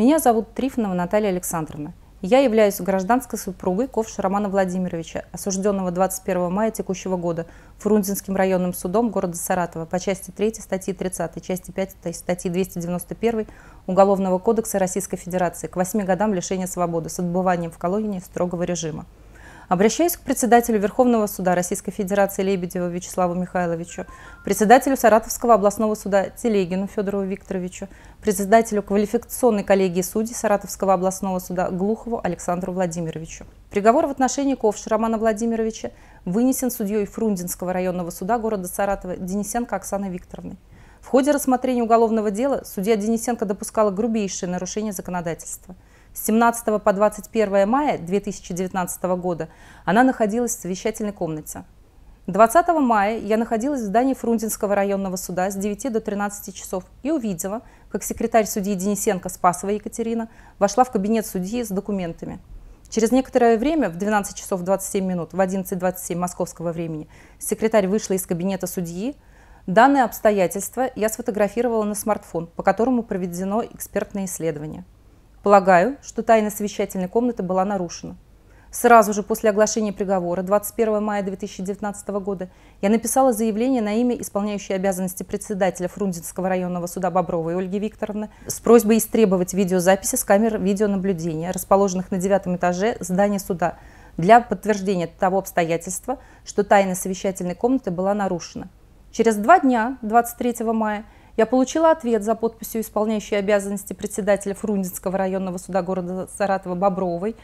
Меня зовут Трифонова Наталья Александровна. Я являюсь гражданской супругой Ковша Романа Владимировича, осужденного 21 мая текущего года Фрунзенским районным судом города Саратова по части 3 статьи 30, части 5 статьи 291 Уголовного кодекса Российской Федерации к 8 годам лишения свободы с отбыванием в колонии строгого режима. Обращаюсь к председателю Верховного суда Российской Федерации Лебедева Вячеславу Михайловичу, председателю Саратовского областного суда Телегину Федору Викторовичу, председателю квалификационной коллегии судей Саратовского областного суда Глухову Александру Владимировичу. Приговор в отношении Ковша Романа Владимировича вынесен судьей Фрунзенского районного суда города Саратова Денисенко Оксаной Викторовной. В ходе рассмотрения уголовного дела судья Денисенко допускала грубейшие нарушения законодательства – с 17 по 21 мая 2019 года она находилась в совещательной комнате. 20 мая я находилась в здании Фрунзенского районного суда с 9 до 13 часов и увидела, как секретарь судьи Денисенко Спасова Екатерина вошла в кабинет судьи с документами. Через некоторое время, в 12 часов 27 минут, в 11.27 московского времени, секретарь вышла из кабинета судьи. Данное обстоятельство я сфотографировала на смартфон, по которому проведено экспертное исследование. Полагаю, что тайна совещательной комнаты была нарушена. Сразу же после оглашения приговора 21 мая 2019 года я написала заявление на имя исполняющей обязанности председателя Фрунзенского районного суда Бобровой Ольги Викторовны с просьбой истребовать видеозаписи с камер видеонаблюдения, расположенных на девятом этаже здания суда, для подтверждения того обстоятельства, что тайна совещательной комнаты была нарушена. Через два дня, 23 мая, я получила ответ за подписью исполняющей обязанности председателя Фрунзенского районного суда города Саратова Бобровой,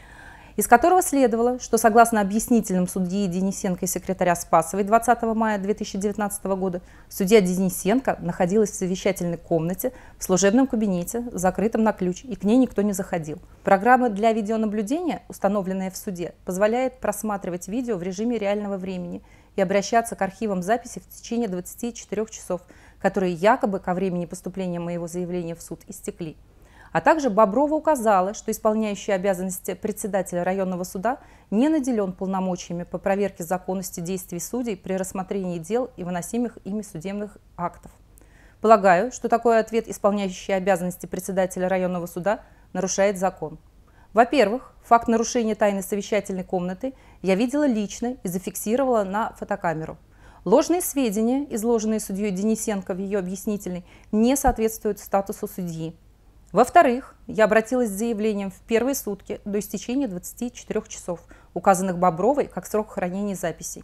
из которого следовало, что согласно объяснительным судьи Денисенко и секретаря Спасовой 20 мая 2019 года, судья Денисенко находилась в совещательной комнате в служебном кабинете, закрытом на ключ, и к ней никто не заходил. Программа для видеонаблюдения, установленная в суде, позволяет просматривать видео в режиме реального времени и обращаться к архивам записи в течение 24 часов – которые якобы ко времени поступления моего заявления в суд истекли. А также Боброва указала, что исполняющий обязанности председателя районного суда не наделен полномочиями по проверке законности действий судей при рассмотрении дел и выносимых ими судебных актов. Полагаю, что такой ответ исполняющий обязанности председателя районного суда нарушает закон. Во-первых, факт нарушения тайны совещательной комнаты я видела лично и зафиксировала на фотокамеру – Ложные сведения, изложенные судьей Денисенко в ее объяснительной, не соответствуют статусу судьи. Во-вторых, я обратилась с заявлением в первые сутки до истечения 24 часов, указанных Бобровой как срок хранения записей.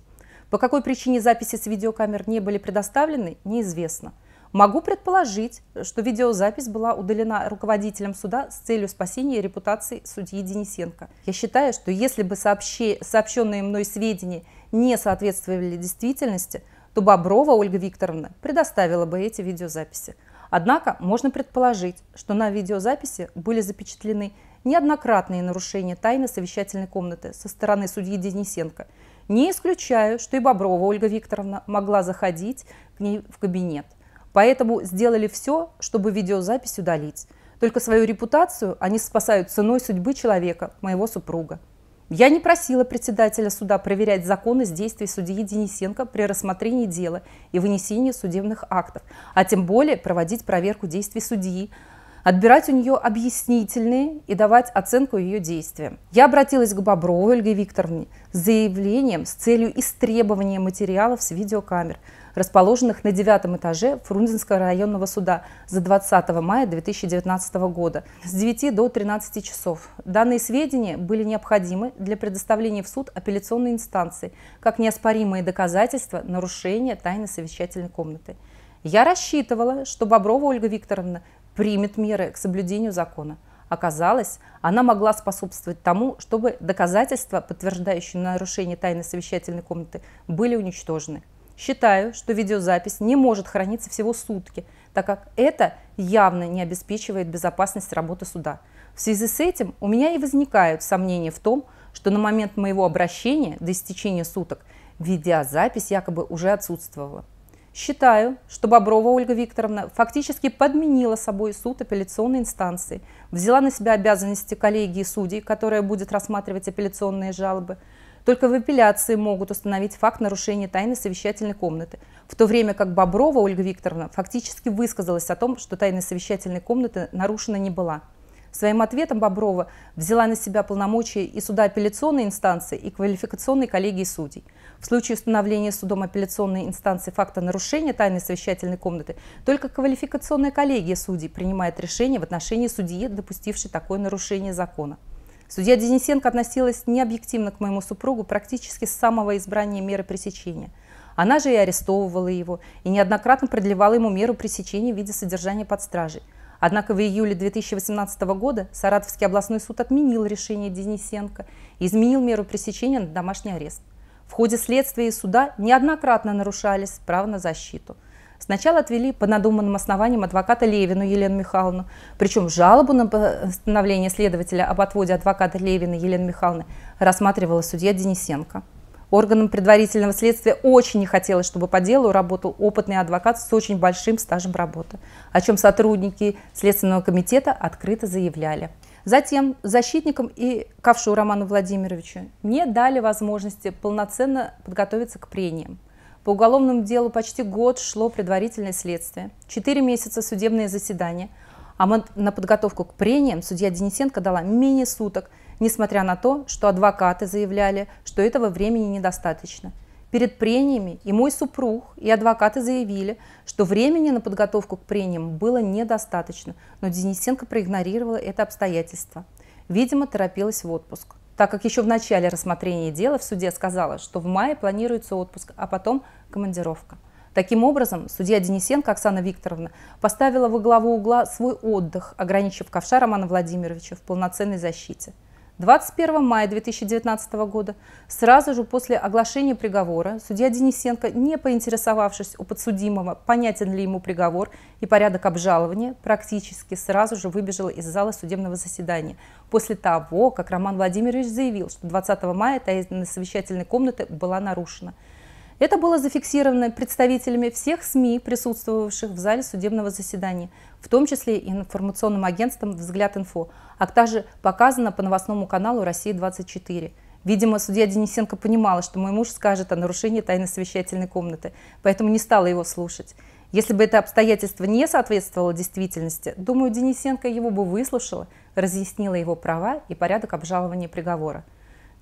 По какой причине записи с видеокамер не были предоставлены, неизвестно. Могу предположить, что видеозапись была удалена руководителем суда с целью спасения репутации судьи Денисенко. Я считаю, что если бы сообщи, сообщенные мной сведения не соответствовали действительности, то Боброва Ольга Викторовна предоставила бы эти видеозаписи. Однако можно предположить, что на видеозаписи были запечатлены неоднократные нарушения тайны совещательной комнаты со стороны судьи Денисенко. Не исключаю, что и Боброва Ольга Викторовна могла заходить к ней в кабинет. Поэтому сделали все, чтобы видеозапись удалить. Только свою репутацию они спасают ценой судьбы человека, моего супруга. Я не просила председателя суда проверять законность действий судьи Денисенко при рассмотрении дела и вынесении судебных актов, а тем более проводить проверку действий судьи, отбирать у нее объяснительные и давать оценку ее действиям. Я обратилась к Бобровой Ольге Викторовне с заявлением с целью истребования материалов с видеокамер – расположенных на девятом этаже Фрунзенского районного суда за 20 мая 2019 года с 9 до 13 часов. Данные сведения были необходимы для предоставления в суд апелляционной инстанции как неоспоримые доказательства нарушения тайны совещательной комнаты. Я рассчитывала, что Боброва Ольга Викторовна примет меры к соблюдению закона. Оказалось, она могла способствовать тому, чтобы доказательства, подтверждающие нарушение тайны совещательной комнаты, были уничтожены. Считаю, что видеозапись не может храниться всего сутки, так как это явно не обеспечивает безопасность работы суда. В связи с этим у меня и возникают сомнения в том, что на момент моего обращения до истечения суток видеозапись якобы уже отсутствовала. Считаю, что Боброва Ольга Викторовна фактически подменила собой суд апелляционной инстанции, взяла на себя обязанности коллегии судей, которая будет рассматривать апелляционные жалобы – только в апелляции могут установить факт нарушения тайны совещательной комнаты, в то время как Боброва Ольга Викторовна фактически высказалась о том, что тайна совещательной комнаты нарушена не была. Своим ответом Боброва взяла на себя полномочия и суда апелляционной инстанции, и квалификационной коллегии судей. В случае установления судом апелляционной инстанции факта нарушения тайны совещательной комнаты, только квалификационная коллегия судей принимает решение в отношении судьи, допустившей такое нарушение закона. Судья Денисенко относилась необъективно к моему супругу практически с самого избрания меры пресечения. Она же и арестовывала его, и неоднократно продлевала ему меру пресечения в виде содержания под стражей. Однако в июле 2018 года Саратовский областной суд отменил решение Денисенко и изменил меру пресечения на домашний арест. В ходе следствия и суда неоднократно нарушались право на защиту – Сначала отвели по надуманным основаниям адвоката Левину Елену Михайловну. Причем жалобу на постановление следователя об отводе адвоката Левина Елены Михайловны рассматривала судья Денисенко. Органам предварительного следствия очень не хотелось, чтобы по делу работал опытный адвокат с очень большим стажем работы, о чем сотрудники Следственного комитета открыто заявляли. Затем защитникам и ковшу Роману Владимировичу не дали возможности полноценно подготовиться к прениям – по уголовному делу почти год шло предварительное следствие, 4 месяца судебные заседания, а на подготовку к прениям судья Денисенко дала менее суток, несмотря на то, что адвокаты заявляли, что этого времени недостаточно. Перед прениями и мой супруг, и адвокаты заявили, что времени на подготовку к прениям было недостаточно, но Денисенко проигнорировала это обстоятельство. Видимо, торопилась в отпуск так как еще в начале рассмотрения дела в суде сказала, что в мае планируется отпуск, а потом командировка. Таким образом, судья Денисенко Оксана Викторовна поставила во главу угла свой отдых, ограничив ковша Романа Владимировича в полноценной защите. 21 мая 2019 года, сразу же после оглашения приговора, судья Денисенко, не поинтересовавшись у подсудимого, понятен ли ему приговор и порядок обжалования, практически сразу же выбежала из зала судебного заседания. После того, как Роман Владимирович заявил, что 20 мая тайна совещательной комнаты была нарушена – это было зафиксировано представителями всех СМИ, присутствовавших в зале судебного заседания, в том числе и информационным агентством Взгляд-Инфо, а также показано по новостному каналу «Россия-24». Видимо, судья Денисенко понимала, что мой муж скажет о нарушении тайны совещательной комнаты, поэтому не стала его слушать. Если бы это обстоятельство не соответствовало действительности, думаю, Денисенко его бы выслушала, разъяснила его права и порядок обжалования приговора.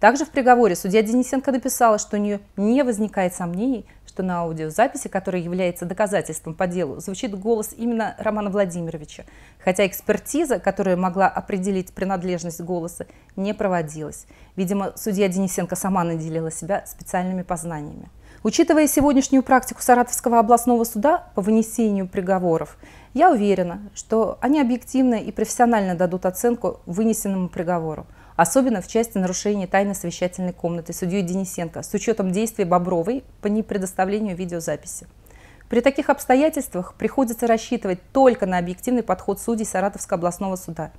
Также в приговоре судья Денисенко написала, что у нее не возникает сомнений, что на аудиозаписи, которая является доказательством по делу, звучит голос именно Романа Владимировича, хотя экспертиза, которая могла определить принадлежность голоса, не проводилась. Видимо, судья Денисенко сама наделила себя специальными познаниями. Учитывая сегодняшнюю практику Саратовского областного суда по вынесению приговоров, я уверена, что они объективно и профессионально дадут оценку вынесенному приговору – особенно в части нарушения тайны совещательной комнаты судьей Денисенко с учетом действий Бобровой по непредоставлению видеозаписи. При таких обстоятельствах приходится рассчитывать только на объективный подход судей Саратовского областного суда.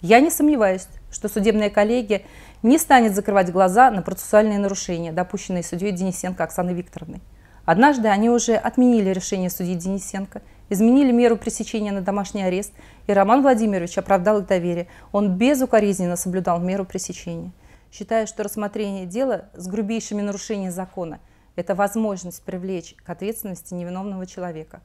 Я не сомневаюсь, что судебная коллегия не станет закрывать глаза на процессуальные нарушения, допущенные судьей Денисенко Оксаной Викторовной. Однажды они уже отменили решение судьи Денисенко – изменили меру пресечения на домашний арест, и Роман Владимирович оправдал их доверие. Он безукоризненно соблюдал меру пресечения. Считаю, что рассмотрение дела с грубейшими нарушениями закона – это возможность привлечь к ответственности невиновного человека.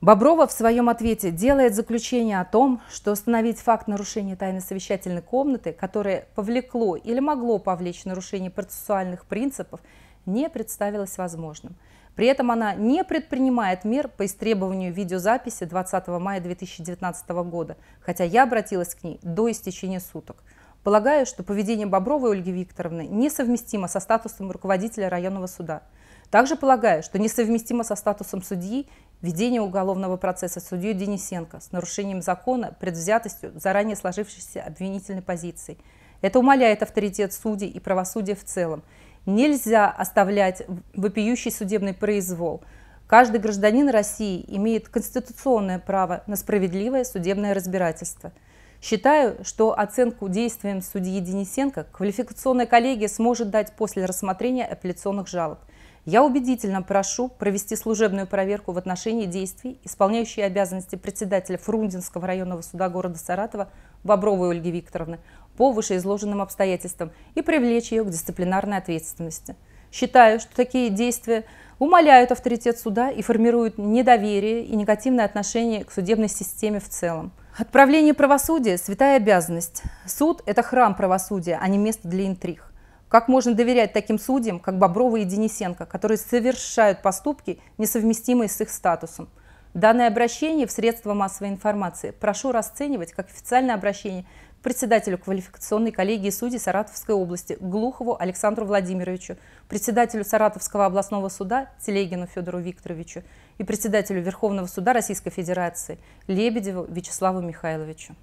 Боброва в своем ответе делает заключение о том, что установить факт нарушения тайны совещательной комнаты, которое повлекло или могло повлечь нарушение процессуальных принципов – не представилось возможным. При этом она не предпринимает мер по истребованию видеозаписи 20 мая 2019 года, хотя я обратилась к ней до истечения суток. Полагаю, что поведение Бобровой Ольги Викторовны несовместимо со статусом руководителя районного суда. Также полагаю, что несовместимо со статусом судьи ведение уголовного процесса судьей Денисенко с нарушением закона, предвзятостью, заранее сложившейся обвинительной позиции. Это умаляет авторитет судей и правосудия в целом Нельзя оставлять вопиющий судебный произвол. Каждый гражданин России имеет конституционное право на справедливое судебное разбирательство. Считаю, что оценку действиям судьи Денисенко квалификационная коллегия сможет дать после рассмотрения апелляционных жалоб. Я убедительно прошу провести служебную проверку в отношении действий, исполняющей обязанности председателя Фрунзенского районного суда города Саратова Бобровой Ольги Викторовны, по вышеизложенным обстоятельствам и привлечь ее к дисциплинарной ответственности. Считаю, что такие действия умаляют авторитет суда и формируют недоверие и негативное отношение к судебной системе в целом. Отправление правосудия – святая обязанность. Суд – это храм правосудия, а не место для интриг. Как можно доверять таким судьям, как Боброва и Денисенко, которые совершают поступки, несовместимые с их статусом? Данное обращение в средства массовой информации прошу расценивать как официальное обращение к председателю квалификационной коллегии судей Саратовской области Глухову Александру Владимировичу, председателю Саратовского областного суда Телегину Федору Викторовичу и председателю Верховного суда Российской Федерации Лебедеву Вячеславу Михайловичу.